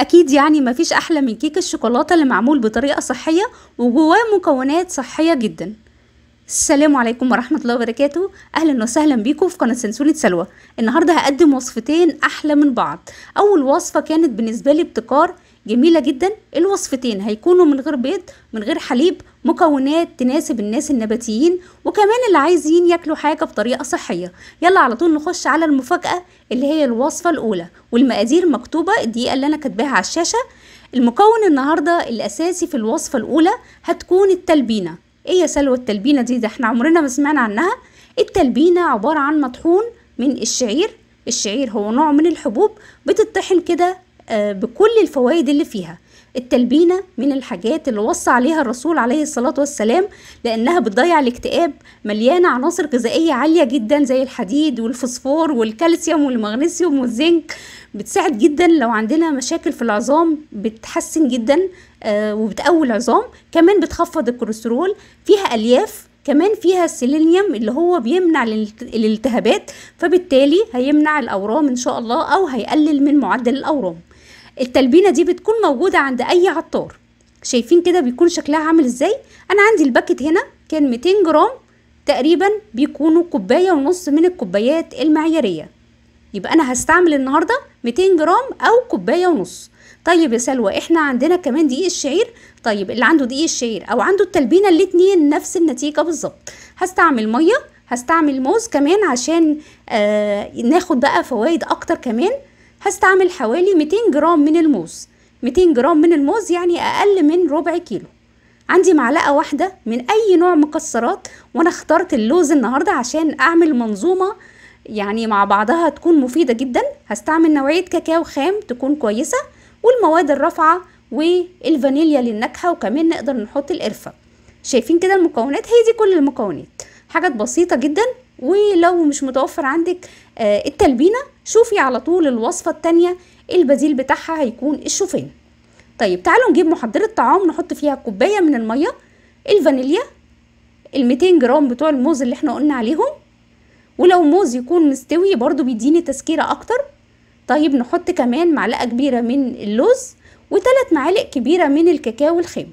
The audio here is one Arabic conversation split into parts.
اكيد يعني مفيش احلى من كيك الشوكولاته اللي معمول بطريقه صحيه وجواه مكونات صحيه جدا السلام عليكم ورحمة الله وبركاته أهلا وسهلا بيكم في قناة سنسولة سلوى النهاردة هقدم وصفتين أحلى من بعض أول وصفة كانت بالنسبة لي ابتكار جميله جدا الوصفتين هيكونوا من غير بيض من غير حليب مكونات تناسب الناس النباتيين وكمان اللي عايزين ياكلوا حاجه بطريقه صحيه يلا على طول نخش على المفاجاه اللي هي الوصفه الاولى والمقادير مكتوبه الدقيقه اللي انا كاتباها على الشاشه المكون النهارده الاساسي في الوصفه الاولى هتكون التلبينه ايه يا سلوى التلبينه دي ده احنا عمرنا ما سمعنا عنها التلبينه عباره عن مطحون من الشعير الشعير هو نوع من الحبوب بتطحن كده آه، بكل الفوائد اللي فيها التلبينة من الحاجات اللي وصى عليها الرسول عليه الصلاة والسلام لأنها بتضيع الاكتئاب مليانة عناصر غذائية عالية جدا زي الحديد والفوسفور والكالسيوم والمغنيسيوم والزنك بتساعد جدا لو عندنا مشاكل في العظام بتحسن جدا آه، وبتقوي العظام كمان بتخفض الكوليسترول فيها ألياف كمان فيها السيلينيوم اللي هو بيمنع الالتهابات فبالتالي هيمنع الأورام إن شاء الله أو هيقلل من معدل الأورام التلبينه دي بتكون موجوده عند اي عطار شايفين كده بيكون شكلها عامل ازاي انا عندي الباكت هنا كان 200 جرام تقريبا بيكونوا كوبايه ونص من الكوبايات المعياريه يبقى انا هستعمل النهارده 200 جرام او كوبايه ونص طيب يا سلوى احنا عندنا كمان دقيق الشعير طيب اللي عنده دقيق الشعير او عنده التلبينه الاتنين نفس النتيجه بالظبط هستعمل ميه هستعمل موز كمان عشان آه ناخد بقى فوائد اكتر كمان هستعمل حوالي 200 جرام من الموز 200 جرام من الموز يعني أقل من ربع كيلو عندي معلقة واحدة من أي نوع مكسرات وأنا اخترت اللوز النهاردة عشان أعمل منظومة يعني مع بعضها تكون مفيدة جدا هستعمل نوعية كاكاو خام تكون كويسة والمواد الرافعة والفانيليا للنكهة وكمان نقدر نحط القرفة شايفين كده المكونات هي دي كل المكونات حاجات بسيطة جدا ولو مش متوفر عندك آه، التلبينة شوفي على طول الوصفة التانية البديل بتاعها هيكون الشوفان طيب تعالوا نجيب محضرة طعام نحط فيها كوباية من المية الفانيليا الميتين جرام بتوع الموز اللي احنا قلنا عليهم ولو موز يكون مستوي برضو بيديني تسكيرة اكتر طيب نحط كمان معلقة كبيرة من اللوز وثلاث معالق كبيرة من الكاكاو الخام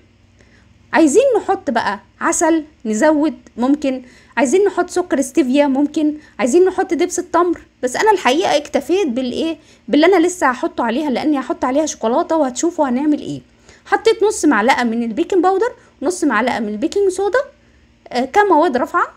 عايزين نحط بقى عسل نزود ممكن عايزين نحط سكر ستيفيا ممكن عايزين نحط دبس التمر بس انا الحقيقه اكتفيت بالايه باللي انا لسه هحطه عليها لاني هحط عليها شوكولاته وهتشوفوا هنعمل ايه حطيت نص معلقه من البيكنج باودر نص معلقه من البيكنج صودا آه كمواد رافعه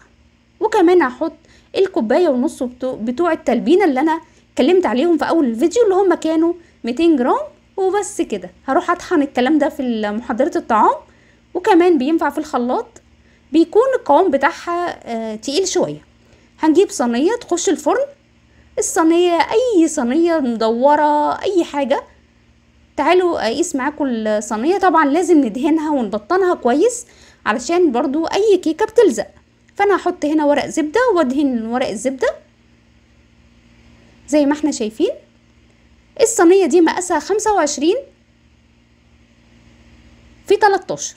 وكمان هحط الكوبايه ونص بتوع التلبينه اللي انا اتكلمت عليهم في اول الفيديو اللي هم كانوا 200 جرام وبس كده هروح اطحن الكلام ده في محاضره الطعام وكمان بينفع في الخلاط بيكون القوام بتاعها آه، تقيل شوية هنجيب صينية تخش الفرن الصينية أي صينية مدورة أي حاجة تعالوا اقيس معاكم الصينية طبعا لازم ندهنها ونبطنها كويس علشان برضو أي كيكة بتلزق فأنا هحط هنا ورق زبدة وادهن ورق الزبدة زي ما احنا شايفين الصينية دي مقاسها خمسة وعشرين في تلتاشر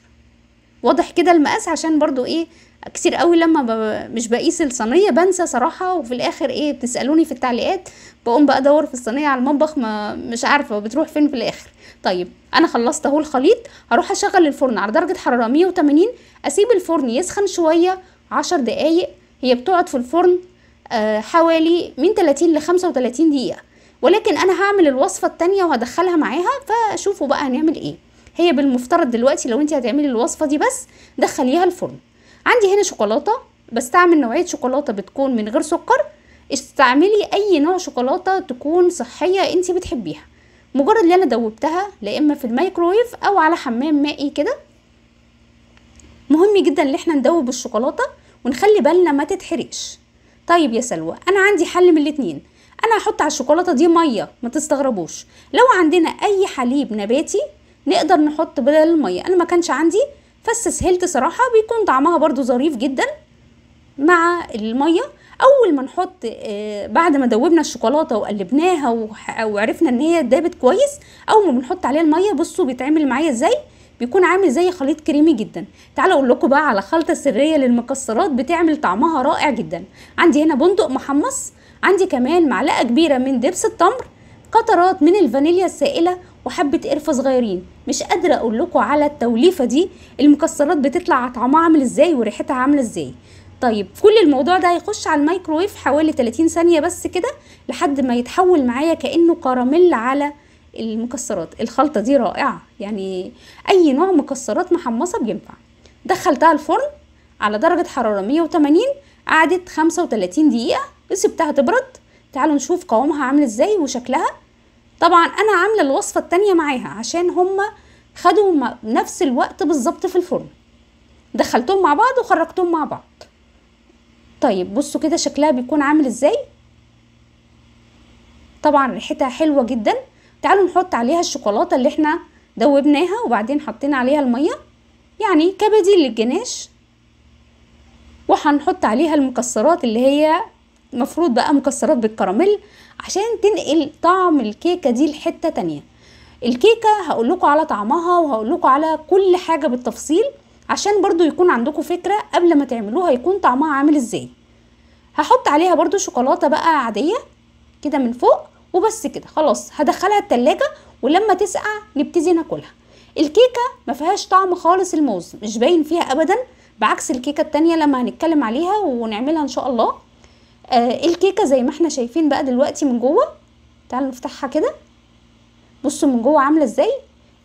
واضح كده المقاس عشان برضو ايه كتير قوي لما مش بقيس الصينيه بنسى صراحه وفي الاخر ايه بتسالوني في التعليقات بقوم بقى ادور في الصينيه على المطبخ ما مش عارفه بتروح فين في الاخر طيب انا خلصت اهو الخليط هروح اشغل الفرن على درجه حراره 180 اسيب الفرن يسخن شويه 10 دقايق هي بتقعد في الفرن آه، حوالي من 30 ل 35 دقيقه ولكن انا هعمل الوصفه التانية وهدخلها معاها فشوفوا بقى هنعمل ايه هي بالمفترض دلوقتي لو انت هتعملي الوصفه دي بس دخليها الفرن عندي هنا شوكولاته بستعمل نوعيه شوكولاته بتكون من غير سكر استعملي اي نوع شوكولاته تكون صحيه انت بتحبيها مجرد اللي انا دوبتها لا اما في الميكرويف او على حمام مائي كده مهم جدا ان احنا ندوب الشوكولاته ونخلي بالنا ما تتحرقش طيب يا سلوى انا عندي حل من الاتنين انا هحط على الشوكولاته دي ميه ما تستغربوش لو عندنا اي حليب نباتي نقدر نحط بدل المية انا ما كانش عندي فاستسهلت صراحه بيكون طعمها برضو ظريف جدا مع الميه اول ما نحط آه، بعد ما دوبنا الشوكولاته وقلبناها وعرفنا ان هي دابت كويس اول ما بنحط عليها الميه بصوا بيتعمل معايا ازاي بيكون عامل زي خليط كريمي جدا تعالوا اقول لكم بقى على خلطه سريه للمكسرات بتعمل طعمها رائع جدا عندي هنا بندق محمص عندي كمان معلقه كبيره من دبس التمر قطرات من الفانيليا السائله وحبه قرفه صغيرين مش قادره اقول لكم على التوليفه دي المكسرات بتطلع طعمها عامل ازاي وريحتها عامله ازاي طيب كل الموضوع ده هيخش على الميكرويف حوالي 30 ثانيه بس كده لحد ما يتحول معايا كانه كراميل على المكسرات الخلطه دي رائعه يعني اي نوع مكسرات محمصه بينفع دخلتها الفرن على درجه حراره 180 قعدت 35 دقيقه وسبتها تبرد تعالوا نشوف قوامها عامل ازاي وشكلها طبعا انا عامله الوصفه التانية معاها عشان هما خدوا نفس الوقت بالظبط في الفرن دخلتهم مع بعض وخرجتهم مع بعض طيب بصوا كده شكلها بيكون عامل ازاي طبعا ريحتها حلوه جدا تعالوا نحط عليها الشوكولاته اللي احنا دوبناها وبعدين حطينا عليها الميه يعني كبديل للجناش وهنحط عليها المكسرات اللي هي مفروض بقى مكسرات بالكراميل عشان تنقل طعم الكيكه دي لحته تانية الكيكه هقولكوا على طعمها وهقولكوا على كل حاجه بالتفصيل عشان برضو يكون عندكم فكره قبل ما تعملوها يكون طعمها عامل ازاي هحط عليها برضو شوكولاته بقى عاديه كده من فوق وبس كده خلاص هدخلها التلاجة ولما تسقع نبتدي ناكلها الكيكه ما فيهاش طعم خالص الموز مش باين فيها ابدا بعكس الكيكه التانية لما هنتكلم عليها ونعملها ان شاء الله آه إيه الكيكه زي ما احنا شايفين بقى دلوقتي من جوه تعالوا نفتحها كده بصوا من جوه عامله ازاي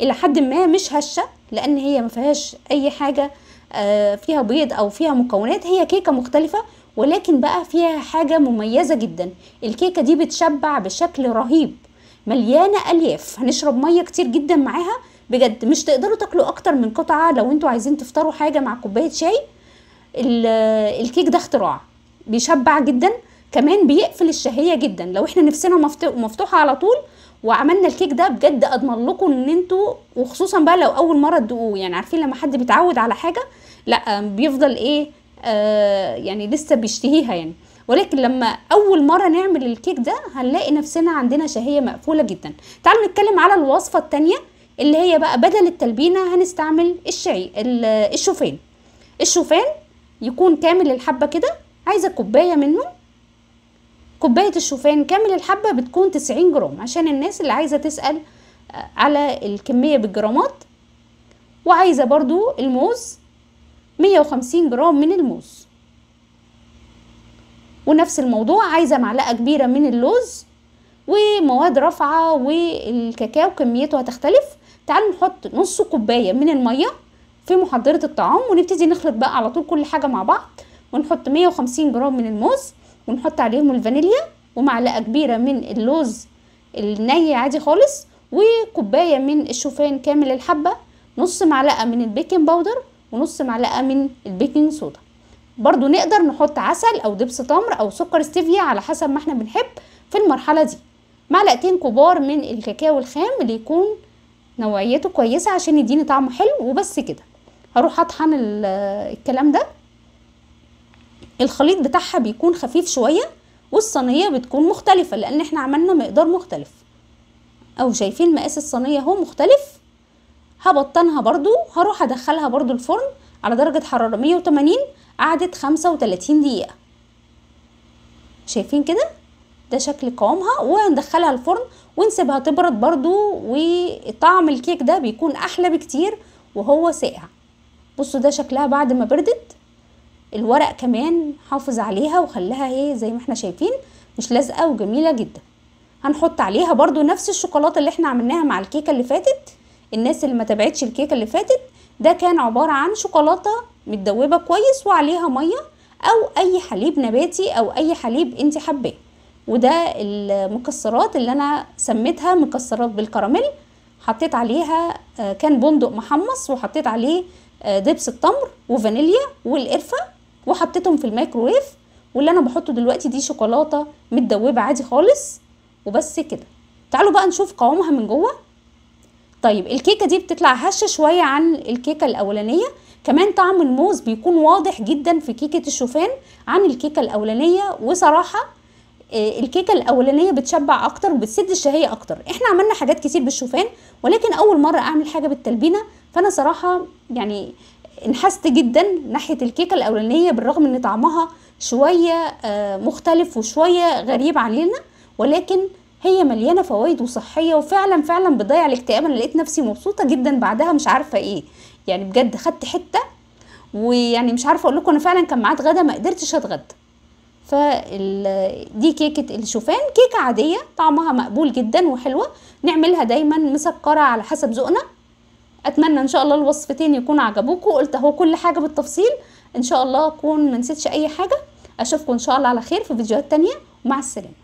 الى حد ما مش هشه لان هي ما فيهاش اي حاجه آه فيها بيض او فيها مكونات هي كيكه مختلفه ولكن بقى فيها حاجه مميزه جدا الكيكه دي بتشبع بشكل رهيب مليانه الياف هنشرب ميه كتير جدا معاها بجد مش تقدروا تاكلوا اكتر من قطعه لو انتوا عايزين تفطروا حاجه مع كوبايه شاي الكيك ده اختراع بيشبع جدا كمان بيقفل الشهيه جدا لو احنا نفسنا مفتوحه على طول وعملنا الكيك ده بجد اضمن لكم ان انتوا وخصوصا بقى لو اول مره تدوقوه يعني عارفين لما حد بيتعود على حاجه لا بيفضل ايه آه يعني لسه بيشتهيها يعني ولكن لما اول مره نعمل الكيك ده هنلاقي نفسنا عندنا شهيه مقفوله جدا تعالوا نتكلم على الوصفه التانية اللي هي بقى بدل التلبينه هنستعمل الشعي الشوفان الشوفان يكون كامل الحبه كده عايزة كوباية منه كوباية الشوفان كامل الحبة بتكون تسعين جرام عشان الناس اللي عايزة تسأل آه، على الكمية بالجرامات وعايزة برضو الموز مية وخمسين جرام من الموز ونفس الموضوع عايزة معلقة كبيرة من اللوز ومواد رافعة والكاكاو كميته هتختلف تعالوا نحط نص كوباية من المية في محضرة الطعام ونبتدي نخلط بقى على طول كل حاجة مع بعض ونحط 150 جرام من الموز ونحط عليهم الفانيليا ومعلقه كبيره من اللوز الني عادي خالص وكوبايه من الشوفان كامل الحبه نص معلقه من البيكنج باودر ونص معلقه من البيكنج صودا برضو نقدر نحط عسل او دبس تمر او سكر ستيفيا على حسب ما احنا بنحب في المرحله دي معلقتين كبار من الكاكاو الخام اللي يكون نوعيته كويسه عشان يديني طعم حلو وبس كده هروح اطحن الكلام ده الخليط بتاعها بيكون خفيف شوية والصينية بتكون مختلفة لأن احنا عملنا مقدار مختلف أو شايفين مقاس الصينية اهو مختلف هبطنها برضو هروح أدخلها برضو الفرن على درجة حرارة 180 قعدت 35 دقيقة شايفين كده ده شكل قوامها وندخلها الفرن ونسيبها تبرد برضو وطعم الكيك ده بيكون أحلى بكتير وهو ساقع بصوا ده شكلها بعد ما بردت الورق كمان حافظ عليها وخلها هي ايه زي ما احنا شايفين مش لازقه وجميله جدا هنحط عليها برضو نفس الشوكولاته اللي احنا عملناها مع الكيكه اللي فاتت الناس اللي ما تابعتش الكيكه اللي فاتت ده كان عباره عن شوكولاته متدوبه كويس وعليها ميه او اي حليب نباتي او اي حليب انت حباه وده المكسرات اللي انا سميتها مكسرات بالكراميل حطيت عليها آه، كان بندق محمص وحطيت عليه آه، دبس التمر وفانيليا والقرفه وحطيتهم في الميكروويف واللي انا بحطه دلوقتي دي شوكولاته متدوبه عادي خالص وبس كده تعالوا بقى نشوف قوامها من جوه طيب الكيكه دي بتطلع هشه شويه عن الكيكه الاولانيه كمان طعم الموز بيكون واضح جدا في كيكه الشوفان عن الكيكه الاولانيه وصراحه آه، الكيكه الاولانيه بتشبع اكتر وبتسد الشهيه اكتر احنا عملنا حاجات كتير بالشوفان ولكن اول مره اعمل حاجه بالتلبينه فانا صراحه يعني انحست جدا ناحيه الكيكه الاولانيه بالرغم ان طعمها شويه آه، مختلف وشويه غريب علينا ولكن هي مليانه فوائد وصحيه وفعلا فعلا بتضيع الاكتئاب انا لقيت نفسي مبسوطه جدا بعدها مش عارفه ايه يعني بجد خدت حته ويعني مش عارفه اقول لكم انا فعلا كان معاد غدا ما قدرتش اتغدى فدي كيكه الشوفان كيكه عاديه طعمها مقبول جدا وحلوه نعملها دايما مسكره على حسب ذوقنا اتمنى ان شاء الله الوصفتين يكونوا عجبوكم قلت اهو كل حاجه بالتفصيل ان شاء الله اكون ما نسيتش اي حاجه اشوفكم ان شاء الله على خير في فيديوهات تانية ومع السلامه